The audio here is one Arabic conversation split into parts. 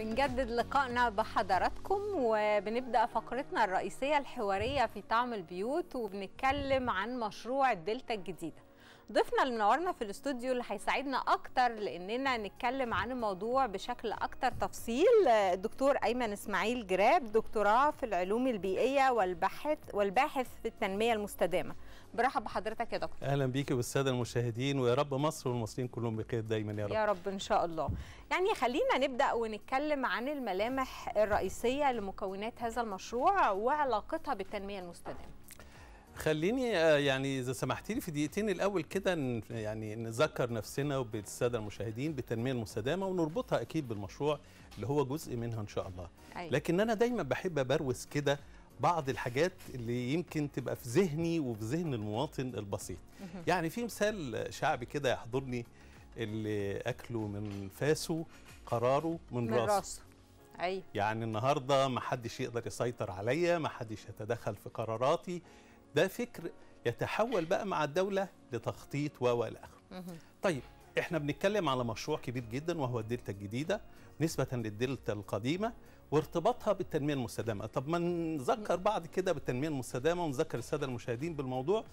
بنجدد لقائنا بحضراتكم وبنبدا فقرتنا الرئيسيه الحواريه في طعم البيوت وبنتكلم عن مشروع الدلتا الجديده ضيفنا اللي منورنا في الاستوديو اللي هيساعدنا اكتر لاننا نتكلم عن الموضوع بشكل اكتر تفصيل الدكتور ايمن اسماعيل جراب دكتوراه في العلوم البيئيه والباحث والباحث في التنميه المستدامه برحب بحضرتك يا دكتور اهلا بيكي والساده المشاهدين ويا رب مصر والمصريين كلهم بخير دايما يا رب يا رب ان شاء الله يعني خلينا نبدا ونتكلم عن الملامح الرئيسيه لمكونات هذا المشروع وعلاقتها بالتنميه المستدامه خليني آه، يعني اذا سمحتي لي في دقيقتين الاول كده يعني نذكر نفسنا وبالساده المشاهدين بالتنميه المستدامه ونربطها اكيد بالمشروع اللي هو جزء منها ان شاء الله أيوة. لكن انا دايما بحب ابروز كده بعض الحاجات اللي يمكن تبقى في ذهني وفي ذهن المواطن البسيط يعني في مثال شعبي كده يحضرني اللي أكله من فاسه قراره من, من راسه, راسه. أي. يعني النهارده ما حدش يقدر يسيطر عليا ما حدش يتدخل في قراراتي ده فكر يتحول بقى مع الدولة لتخطيط و اخره طيب احنا بنتكلم على مشروع كبير جدا وهو الدلتا الجديده نسبه للدلتا القديمه وارتباطها بالتنميه المستدامه طب ما نذكر بعد كده بالتنميه المستدامه ونذكر الساده المشاهدين بالموضوع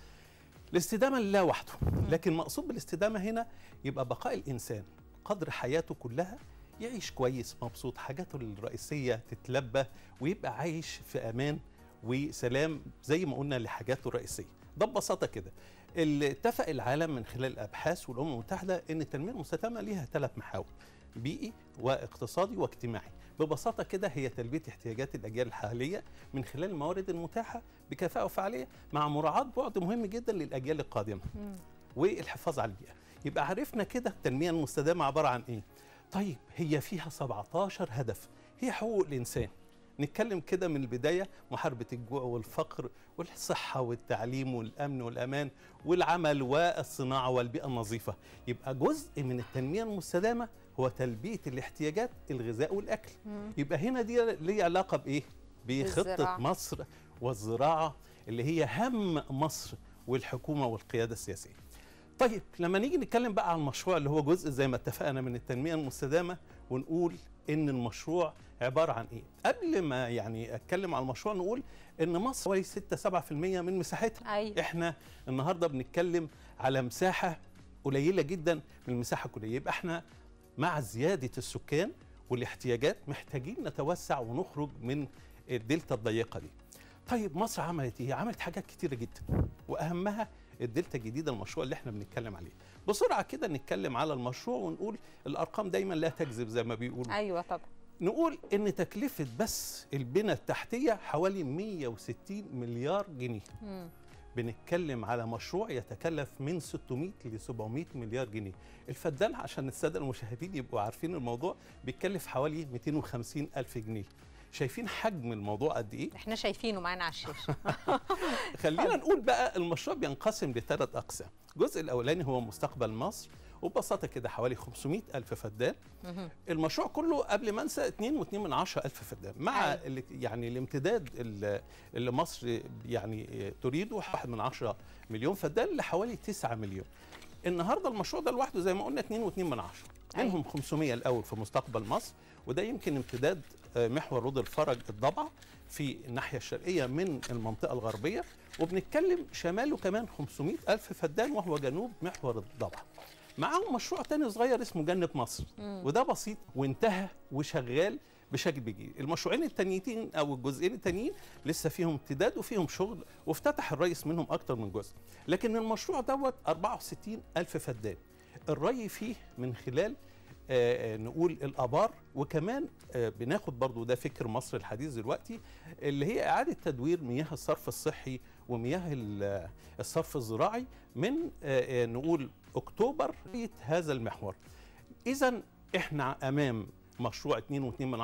الاستدامه لله وحده لكن مقصود بالاستدامه هنا يبقى بقاء الانسان قدر حياته كلها يعيش كويس مبسوط حاجاته الرئيسيه تتلبى ويبقى عايش في امان وسلام زي ما قلنا لحاجاته الرئيسيه ده ببساطه كده اللي اتفق العالم من خلال الابحاث والامم المتحده ان التنميه المستدامه ليها ثلاث محاور بيئي واقتصادي واجتماعي ببساطه كده هي تلبيه احتياجات الاجيال الحاليه من خلال الموارد المتاحه بكفاءه وفعاليه مع مراعاه بعد مهم جدا للاجيال القادمه مم. والحفاظ على البيئه يبقى عرفنا كده التنميه المستدامه عباره عن ايه طيب هي فيها 17 هدف هي حقوق الانسان نتكلم كده من البداية محاربة الجوع والفقر والصحة والتعليم والأمن والأمان والعمل والصناعة والبيئة النظيفة يبقى جزء من التنمية المستدامة هو تلبية الاحتياجات الغذاء والأكل مم. يبقى هنا دي ليه علاقة بإيه؟ بخطة بالزراعة. مصر والزراعة اللي هي هم مصر والحكومة والقيادة السياسية طيب لما نيجي نتكلم بقى على المشروع اللي هو جزء زي ما اتفقنا من التنميه المستدامه ونقول ان المشروع عباره عن ايه قبل ما يعني اتكلم على المشروع نقول ان مصر حوالي 6 7% من مساحتها أيوة. احنا النهارده بنتكلم على مساحه قليله جدا من المساحه الكليه يبقى احنا مع زياده السكان والاحتياجات محتاجين نتوسع ونخرج من الدلتا الضيقه دي طيب مصر عملت ايه عملت حاجات كتيره جدا واهمها الدلتا الجديده المشروع اللي احنا بنتكلم عليه بسرعه كده نتكلم على المشروع ونقول الارقام دايما لا تكذب زي ما بيقولوا ايوه طبعا نقول ان تكلفه بس البنى التحتيه حوالي 160 مليار جنيه مم. بنتكلم على مشروع يتكلف من 600 ل 700 مليار جنيه الفدان عشان الساده المشاهدين يبقوا عارفين الموضوع بيتكلف حوالي 250 الف جنيه شايفين حجم الموضوع قد ايه احنا شايفينه معانا على الشاشه خلينا نقول بقى المشروع بينقسم لثلاث اقسام الجزء الاولاني هو مستقبل مصر وببساطه كده حوالي 500 الف فدان المشروع كله قبل ما انسى 2.2 من 10 الف فدان مع أيوة. اللي يعني الامتداد اللي مصر يعني تريده 1 من 10 مليون فدان لحوالي 9 مليون النهارده المشروع ده لوحده زي ما قلنا 2.2 من 10 أيوة. منهم 500 الاول في مستقبل مصر وده يمكن امتداد محور رود الفرج الضبعه في الناحيه الشرقيه من المنطقه الغربيه وبنتكلم شماله كمان 500 ألف فدان وهو جنوب محور الضبعه معاهم مشروع تاني صغير اسمه جنة مصر وده بسيط وانتهى وشغال بشكل بيجي المشروعين التانيتين او الجزئين التانيين لسه فيهم امتداد وفيهم شغل وافتتح الرئيس منهم اكتر من جزء لكن المشروع دوت 64 ألف فدان الري فيه من خلال آه، آه، نقول الآبار وكمان آه، بناخد برضو ده فكر مصر الحديث دلوقتي اللي هي إعادة تدوير مياه الصرف الصحي ومياه الصرف الزراعي من نقول أكتوبر هذا المحور إذا إحنا أمام مشروع 2.2 من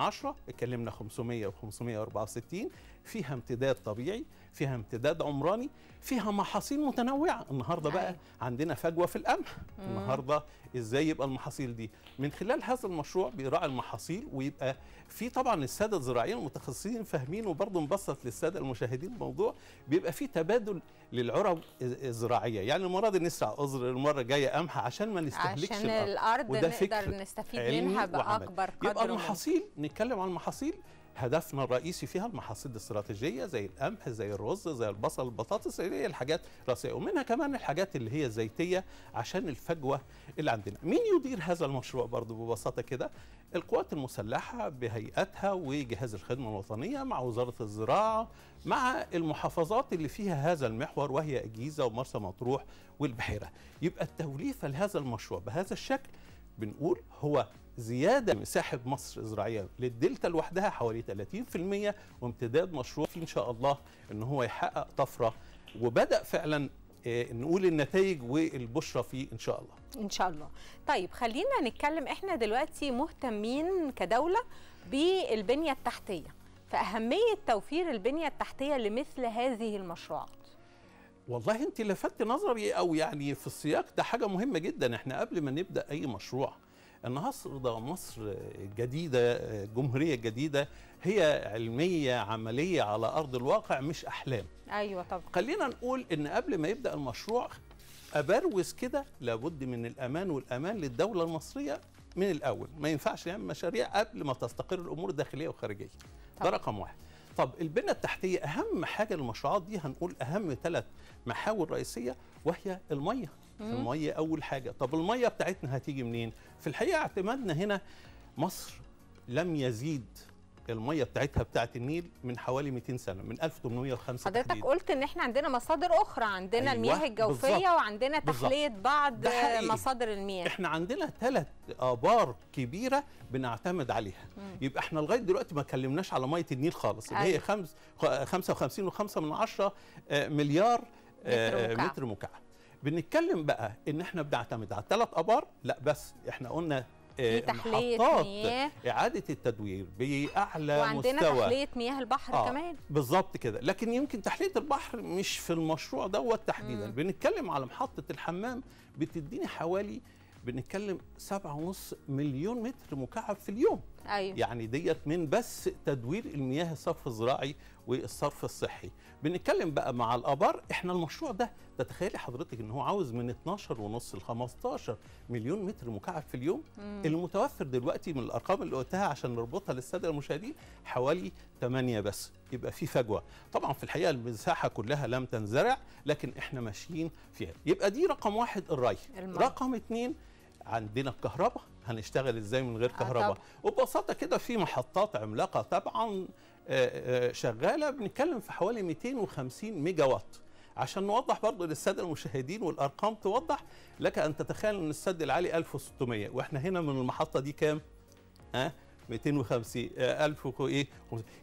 اتكلمنا 500 و 564 فيها امتداد طبيعي فيها امتداد عمراني فيها محاصيل متنوعة النهاردة بقى عندنا فجوة في القمح النهاردة ازاي يبقى المحاصيل دي من خلال هذا المشروع بيراعي المحاصيل ويبقى في طبعا السادة الزراعيين المتخصصين فاهمين وبرضه مبسط للسادة المشاهدين الموضوع بيبقى في تبادل للعرب الزراعية يعني المرة دي نسرع أزر المرة الجاية قمح عشان ما نستهلكش عشان الأرض, وده نقدر نستفيد منها بأكبر يبقى المحاصيل نتكلم عن المحاصيل هدفنا الرئيسي فيها المحاصيل الاستراتيجيه زي القمح زي الرز زي البصل البطاطس اللي هي الحاجات الرئيسيه ومنها كمان الحاجات اللي هي الزيتيه عشان الفجوه اللي عندنا مين يدير هذا المشروع برضه ببساطه كده القوات المسلحه بهيئتها وجهاز الخدمه الوطنيه مع وزاره الزراعه مع المحافظات اللي فيها هذا المحور وهي اجيزه ومرسى مطروح والبحيره يبقى التوليفه لهذا المشروع بهذا الشكل بنقول هو زيادة مساحة مصر الزراعية للدلتا لوحدها حوالي 30% وامتداد مشروع فيه إن شاء الله إن هو يحقق طفرة وبدأ فعلا آه، نقول النتائج والبشرة فيه إن شاء الله إن شاء الله طيب خلينا نتكلم إحنا دلوقتي مهتمين كدولة بالبنية التحتية فأهمية توفير البنية التحتية لمثل هذه المشروعات والله انت لفتت نظري او يعني في السياق ده حاجه مهمه جدا احنا قبل ما نبدا اي مشروع النهارده مصر جديده جمهوريه جديده هي علميه عمليه على ارض الواقع مش احلام ايوه طبعا خلينا نقول ان قبل ما يبدا المشروع ابروز كده لابد من الامان والامان للدوله المصريه من الاول ما ينفعش نعمل مشاريع قبل ما تستقر الامور الداخليه والخارجيه طبعا. ده رقم واحد طب البنى التحتيه اهم حاجه للمشروعات دي هنقول اهم ثلاث محاور رئيسيه وهي الميه الميه اول حاجه طب الميه بتاعتنا هتيجي منين في الحقيقه اعتمادنا هنا مصر لم يزيد الميه بتاعتها بتاعت النيل من حوالي 200 سنه من 1805 حضرتك تحديد. قلت ان احنا عندنا مصادر اخرى عندنا أيوة المياه الجوفيه بالزبط. وعندنا تخلية بعض مصادر المياه احنا عندنا ثلاث ابار كبيره بنعتمد عليها مم. يبقى احنا لغايه دلوقتي ما كلمناش على ميه النيل خالص اللي أيوة. هي 55.5 من عشرة آه، مليار آه، متر مكعب, متر مكعب. بنتكلم بقى ان احنا بنعتمد على ثلاث ابار لا بس احنا قلنا آه، في تحليه مياه اعاده التدوير باعلى وعندنا مستوى وعندنا تحليه مياه البحر آه كمان بالظبط كده لكن يمكن تحليه البحر مش في المشروع دوت تحديدا بنتكلم على محطه الحمام بتديني حوالي بنتكلم 7.5 مليون متر مكعب في اليوم أيوة. يعني ديت من بس تدوير المياه الصرف الزراعي والصرف الصحي بنتكلم بقى مع الابار احنا المشروع ده تتخيلي حضرتك ان هو عاوز من 12 ونص ل 15 مليون متر مكعب في اليوم مم. المتوفر دلوقتي من الارقام اللي قلتها عشان نربطها للساده المشاهدين حوالي 8 بس يبقى في فجوه طبعا في الحقيقه المساحه كلها لم تنزرع لكن احنا ماشيين فيها يبقى دي رقم واحد الري الماء. رقم اثنين عندنا الكهرباء هنشتغل ازاي من غير آه، كهرباء وببساطه كده في محطات عملاقه طبعا آه، آه، شغاله بنتكلم في حوالي 250 ميجا وات عشان نوضح برضه للساده المشاهدين والارقام توضح لك ان تتخيل ان السد العالي 1600 واحنا هنا من المحطه دي كام؟ ها؟ 250 1000 آه، ايه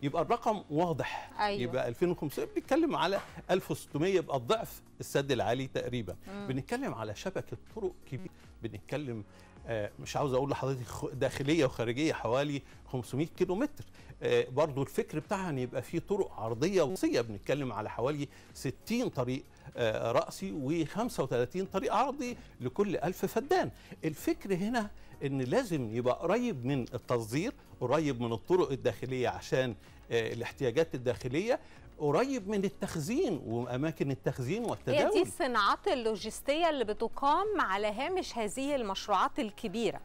يبقى الرقم واضح أيوة. يبقى 2500 بنتكلم على 1600 يبقى الضعف السد العالي تقريبا مم. بنتكلم على شبكه طرق كبيره بنتكلم آه، مش عاوز اقول لحضرتك داخليه وخارجيه حوالي 500 كيلو متر آه، برضو الفكر بتاعها ان يبقى فيه طرق عرضيه وصيه بنتكلم على حوالي 60 طريق آه، رأسي و35 طريق عرضي لكل 1000 فدان الفكر هنا ان لازم يبقى قريب من التصدير قريب من الطرق الداخليه عشان آه، الاحتياجات الداخليه قريب من التخزين واماكن التخزين والتداول هي دي الصناعات اللوجستيه اللي بتقام على هامش هذه المشروعات الكبيره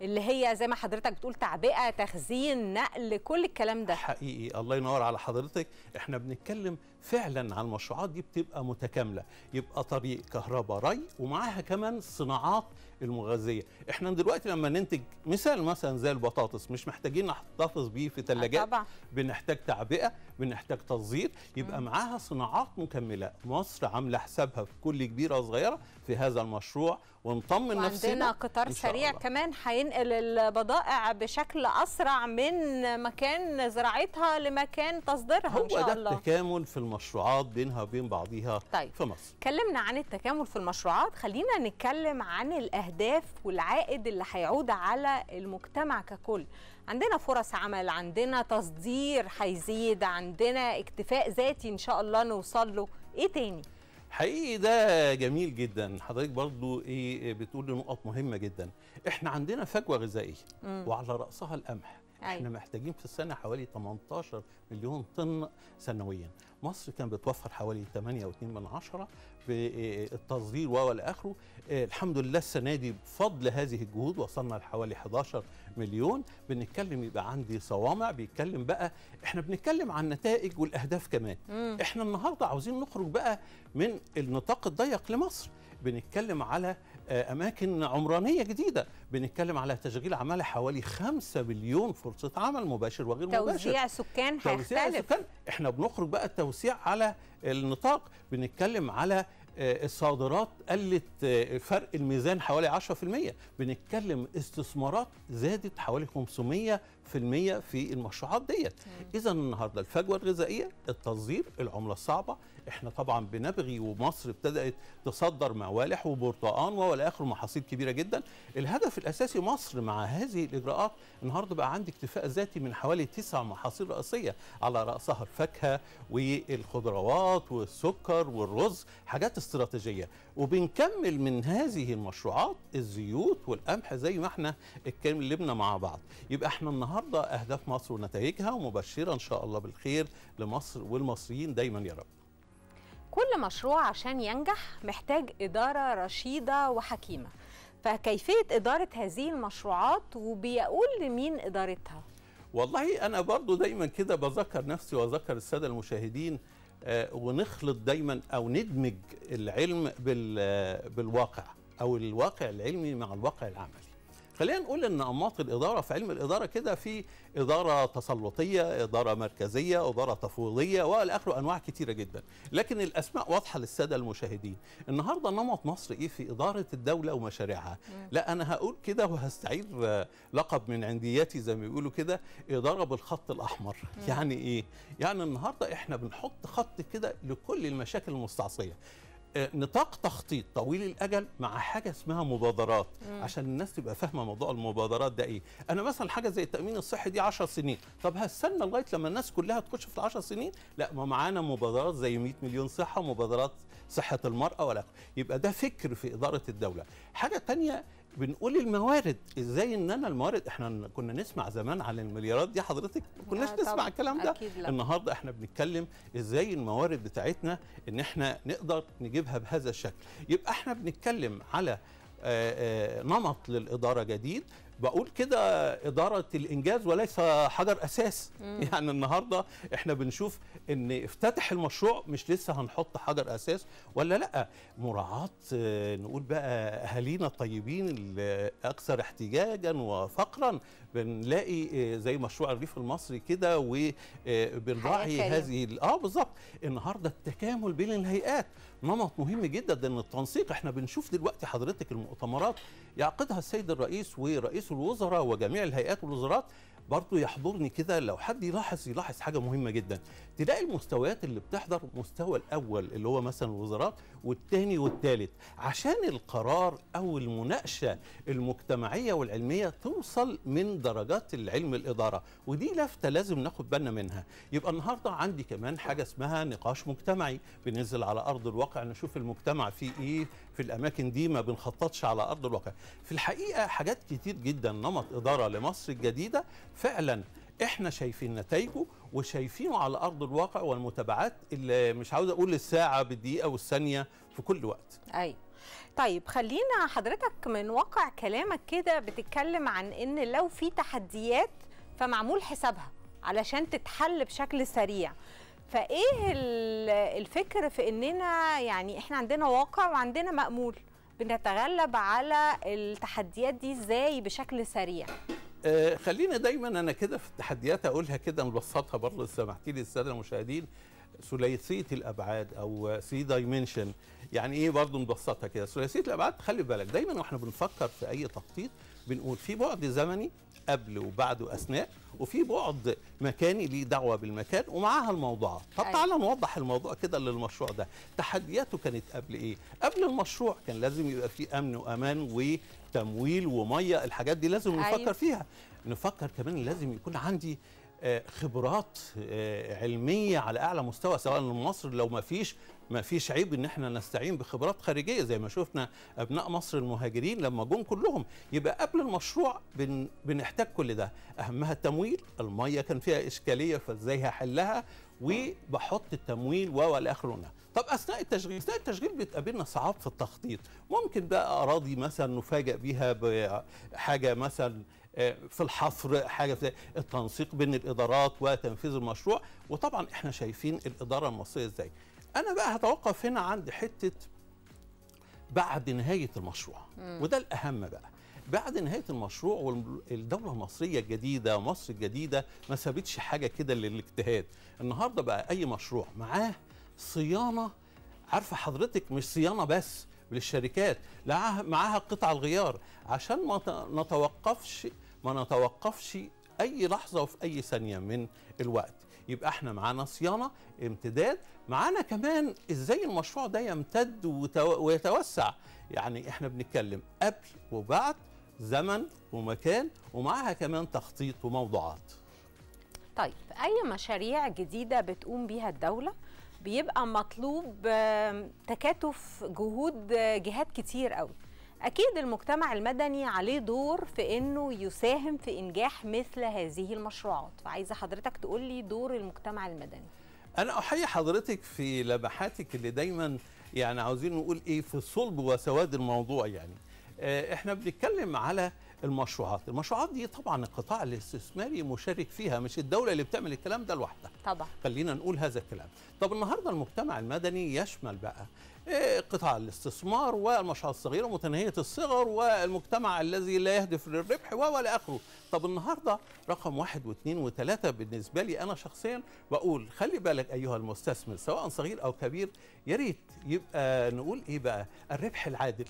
اللي هي زي ما حضرتك بتقول تعبئه تخزين نقل كل الكلام ده حقيقي الله ينور على حضرتك احنا بنتكلم فعلا على المشروعات دي بتبقى متكامله يبقى طريق كهرباء ري ومعاها كمان صناعات المغذيه احنا دلوقتي لما ننتج مثال مثلا زي البطاطس مش محتاجين نحتفظ بيه في ثلاجات بنحتاج تعبئه بنحتاج تصدير يبقى معاها صناعات مكمله مصر عامله حسابها في كل كبيره وصغيره في هذا المشروع ونطمن نفسنا عندنا قطار سريع الله. كمان هينقل البضائع بشكل اسرع من مكان زراعتها لمكان تصديرها ان شاء ده التكامل في المشروعات بينها وبين بعضها طيب. في مصر كلمنا عن التكامل في المشروعات خلينا نتكلم عن الأهداف والعائد اللي هيعود على المجتمع ككل عندنا فرص عمل عندنا تصدير هيزيد عندنا اكتفاء ذاتي إن شاء الله نوصل له إيه تاني؟ حقيقي ده جميل جدا حضرتك برضو ايه بتقول نقط مهمه جدا احنا عندنا فجوه غذائيه وعلى راسها القمح أيوة. احنا محتاجين في السنه حوالي 18 مليون طن سنويا مصر كان بتوفر حوالي 8.2 من عشرة بالتصدير آه، آه، والى اخره آه، الحمد لله السنه دي بفضل هذه الجهود وصلنا لحوالي 11 مليون بنتكلم يبقى عندي صوامع بيتكلم بقى احنا بنتكلم عن النتائج والاهداف كمان مم. احنا النهارده عاوزين نخرج بقى من النطاق الضيق لمصر بنتكلم على آه، اماكن عمرانيه جديده بنتكلم على تشغيل عماله حوالي 5 مليون فرصه عمل مباشر وغير توزيع مباشر توزيع سكان توزيع هيختلف سكان احنا بنخرج بقى التوسيع على النطاق بنتكلم على آه، الصادرات قلت آه، فرق الميزان حوالي 10% بنتكلم استثمارات زادت حوالي 500 في المية في المشروعات ديت اذا النهارده الفجوه الغذائيه التصدير العمله الصعبه احنا طبعا بنبغي ومصر ابتدات تصدر موالح وبرتقان والى اخره محاصيل كبيره جدا الهدف الاساسي مصر مع هذه الاجراءات النهارده بقى عندي اكتفاء ذاتي من حوالي تسع محاصيل رئيسيه على راسها الفاكهه والخضروات والسكر والرز حاجات استراتيجيه وبنكمل من هذه المشروعات الزيوت والقمح زي ما احنا اتكلمنا مع بعض يبقى احنا النهارده النهارده اهداف مصر ونتائجها ومبشره ان شاء الله بالخير لمصر والمصريين دايما يا رب كل مشروع عشان ينجح محتاج اداره رشيده وحكيمه فكيفيه اداره هذه المشروعات وبيقول لمين ادارتها والله انا برضو دايما كده بذكر نفسي واذكر الساده المشاهدين آه، ونخلط دايما او ندمج العلم آه، بالواقع او الواقع العلمي مع الواقع العملي خلينا نقول ان انماط الاداره في علم الاداره كده في اداره تسلطيه، اداره مركزيه، اداره تفويضيه والى اخره انواع كتيره جدا، لكن الاسماء واضحه للساده المشاهدين. النهارده نمط مصر ايه في اداره الدوله ومشاريعها؟ لا انا هقول كده وهستعير آه، لقب من عندياتي زي ما بيقولوا كده اداره بالخط الاحمر، يعني ايه؟ يعني النهارده احنا بنحط خط كده لكل المشاكل المستعصيه. آه، نطاق تخطيط طويل الاجل مع حاجه اسمها مبادرات مم. عشان الناس تبقى فاهمه موضوع المبادرات ده ايه انا مثلا حاجه زي التامين الصحي دي 10 سنين طب هستنى لغايه لما الناس كلها تخش في 10 سنين لا ما معانا مبادرات زي 100 مليون صحه ومبادرات صحه المراه ولا يبقى ده فكر في اداره الدوله حاجه ثانيه بنقول الموارد ازاي ان انا الموارد احنا كنا نسمع زمان عن المليارات دي حضرتك ما كناش آه، نسمع الكلام ده النهارده احنا بنتكلم ازاي الموارد بتاعتنا ان احنا نقدر نجيبها بهذا الشكل يبقى احنا بنتكلم على آه، آه، نمط للاداره جديد بقول كده إدارة الإنجاز وليس حجر أساس مم. يعني النهاردة إحنا بنشوف أن افتتح المشروع مش لسه هنحط حجر أساس ولا لأ مراعاة آه، نقول بقى أهالينا الطيبين الأكثر احتجاجا وفقرا بنلاقي آه، زي مشروع الريف المصري كده وبنراعي آه، هذه اه بالظبط النهارده التكامل بين الهيئات نمط مهم جدا ان التنسيق احنا بنشوف دلوقتي حضرتك المؤتمرات يعقدها السيد الرئيس ورئيس الوزراء وجميع الهيئات والوزارات برضه يحضرني كده لو حد يلاحظ يلاحظ حاجه مهمه جدا تلاقي المستويات اللي بتحضر مستوى الاول اللي هو مثلا الوزارات والثاني والثالث عشان القرار او المناقشه المجتمعيه والعلميه توصل من درجات العلم الاداره ودي لفته لازم ناخد بالنا منها يبقى النهارده عندي كمان حاجه اسمها نقاش مجتمعي بننزل على ارض الواقع نشوف المجتمع فيه ايه في الاماكن دي ما بنخططش على ارض الواقع في الحقيقه حاجات كتير جدا نمط اداره لمصر الجديده فعلا احنا شايفين نتائجه وشايفينه على ارض الواقع والمتابعات اللي مش عاوز اقول الساعه بالدقيقه والثانيه في كل وقت ايوه طيب خلينا حضرتك من واقع كلامك كده بتتكلم عن ان لو في تحديات فمعمول حسابها علشان تتحل بشكل سريع فايه الفكر في اننا يعني احنا عندنا واقع وعندنا مأمول بنتغلب على التحديات دي ازاي بشكل سريع آه خلينا دايما انا كده في التحديات اقولها كده مبسطها برضه سمحتي لي الساده المشاهدين ثلاثيه الابعاد او سي دايمنشن يعني ايه برضه نبسطها كده ثلاثيه الابعاد خلي بالك دايما واحنا بنفكر في اي تخطيط بنقول في بعد زمني قبل وبعد واثناء وفي بعد مكاني ليه دعوه بالمكان ومعاها الموضوعات طب أيوة. تعالى نوضح الموضوع كده للمشروع ده تحدياته كانت قبل ايه قبل المشروع كان لازم يبقى في امن وامان وتمويل وميه الحاجات دي لازم أيوة. نفكر فيها نفكر كمان لازم يكون عندي آه، خبرات آه، علميه على اعلى مستوى سواء لمصر لو ما فيش ما فيش عيب ان احنا نستعين بخبرات خارجيه زي ما شفنا ابناء مصر المهاجرين لما جم كلهم يبقى قبل المشروع بن بنحتاج كل ده اهمها التمويل الميه كان فيها اشكاليه فازاي هحلها وبحط التمويل و الى اخره طب اثناء التشغيل اثناء التشغيل بتقابلنا صعاب في التخطيط ممكن بقى اراضي مثلا نفاجئ بيها بحاجه مثلا آه، في الحفر حاجه في التنسيق بين الادارات وتنفيذ المشروع وطبعا احنا شايفين الاداره المصريه ازاي انا بقى هتوقف هنا عند حته بعد نهايه المشروع مم. وده الاهم بقى بعد نهايه المشروع والدوله المصريه الجديده مصر الجديده ما سابتش حاجه كده للاجتهاد النهارده بقى اي مشروع معاه صيانه عارفه حضرتك مش صيانه بس للشركات معاها قطع الغيار عشان ما نتوقفش ما نتوقفش اي لحظه وفي اي ثانيه من الوقت يبقى احنا معانا صيانه امتداد معانا كمان ازاي المشروع ده يمتد ويتوسع يعني احنا بنتكلم قبل وبعد زمن ومكان ومعها كمان تخطيط وموضوعات طيب اي مشاريع جديده بتقوم بيها الدوله بيبقى مطلوب تكاتف جهود جهات كتير قوي اكيد المجتمع المدني عليه دور في انه يساهم في انجاح مثل هذه المشروعات فعايزه حضرتك تقولي دور المجتمع المدني انا احيي حضرتك في لمحاتك اللي دايما يعني عاوزين نقول ايه في صلب وسواد الموضوع يعني آه، احنا بنتكلم على المشروعات المشروعات دي طبعا القطاع الاستثماري مشارك فيها مش الدولة اللي بتعمل الكلام ده لوحدها طبعا خلينا نقول هذا الكلام طب النهاردة المجتمع المدني يشمل بقى إيه، قطاع الاستثمار والمشروعات الصغيرة متناهية الصغر والمجتمع الذي لا يهدف للربح ولا آخره طب النهاردة رقم واحد واثنين وثلاثة بالنسبة لي أنا شخصيا بقول خلي بالك أيها المستثمر سواء صغير أو كبير يا ريت يبقى نقول إيه بقى الربح العادل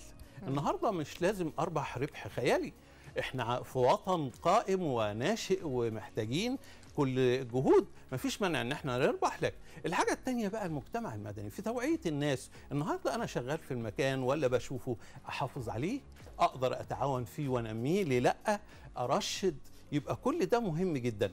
النهاردة مش لازم أربح ربح خيالي احنا في وطن قائم وناشئ ومحتاجين كل جهود مفيش مانع ان احنا نربح لك الحاجه التانية بقى المجتمع المدني في توعيه الناس النهارده انا شغال في المكان ولا بشوفه احافظ عليه اقدر اتعاون فيه وانميه ليه لا ارشد يبقى كل ده مهم جدا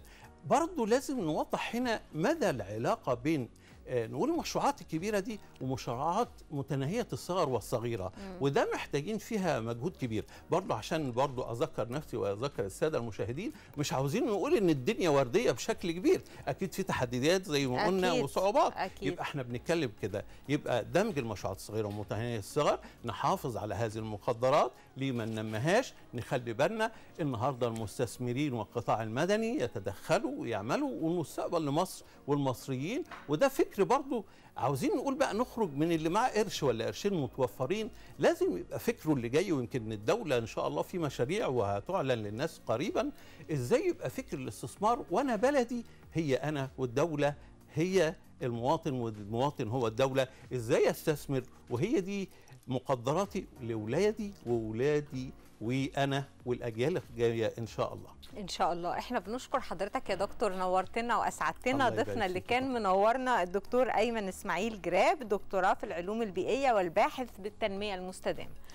برضه لازم نوضح هنا مدى العلاقه بين آه، نقول المشروعات الكبيره دي ومشروعات متناهيه الصغر والصغيره مم. وده محتاجين فيها مجهود كبير برضه عشان برضه اذكر نفسي واذكر الساده المشاهدين مش عاوزين نقول ان الدنيا ورديه بشكل كبير اكيد في تحديات زي ما قلنا وصعوبات أكيد. يبقى احنا بنتكلم كده يبقى دمج المشروعات الصغيره ومتناهيه الصغر نحافظ على هذه المخدرات لما ننمهاش نخلي بالنا النهارده المستثمرين والقطاع المدني يتدخلوا ويعملوا والمستقبل لمصر والمصريين وده فكر الفكر برضو عاوزين نقول بقى نخرج من اللي معاه قرش ولا قرشين متوفرين لازم يبقى فكره اللي جاي ويمكن الدولة إن شاء الله في مشاريع وهتعلن للناس قريبا إزاي يبقى فكر الاستثمار وأنا بلدي هي أنا والدولة هي المواطن والمواطن هو الدولة إزاي أستثمر وهي دي مقدراتي لولادي وولادي وانا والاجيال الجايه ان شاء الله ان شاء الله احنا بنشكر حضرتك يا دكتور نورتنا واسعدتنا ضيفنا اللي كان منورنا الدكتور ايمن اسماعيل جراب دكتوراه في العلوم البيئيه والباحث بالتنميه المستدامه